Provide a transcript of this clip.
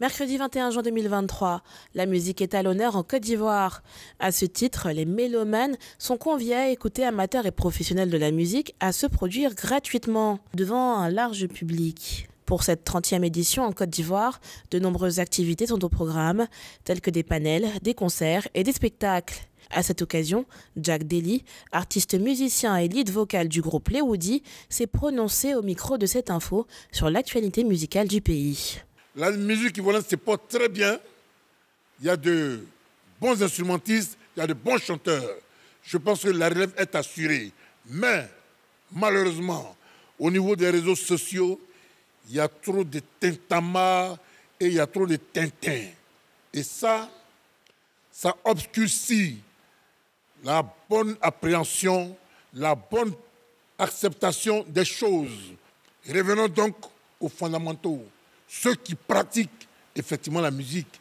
Mercredi 21 juin 2023, la musique est à l'honneur en Côte d'Ivoire. À ce titre, les mélomanes sont conviés à écouter amateurs et professionnels de la musique à se produire gratuitement devant un large public. Pour cette 30e édition en Côte d'Ivoire, de nombreuses activités sont au programme, telles que des panels, des concerts et des spectacles. À cette occasion, Jack Daly, artiste musicien et lead vocal du groupe Les Woody, s'est prononcé au micro de cette info sur l'actualité musicale du pays. La musique ivoirienne se porte très bien. Il y a de bons instrumentistes, il y a de bons chanteurs. Je pense que la relève est assurée. Mais, malheureusement, au niveau des réseaux sociaux, il y a trop de tintamas et il y a trop de tintins. Et ça, ça obscurcit la bonne appréhension, la bonne acceptation des choses. Revenons donc aux fondamentaux ceux qui pratiquent effectivement la musique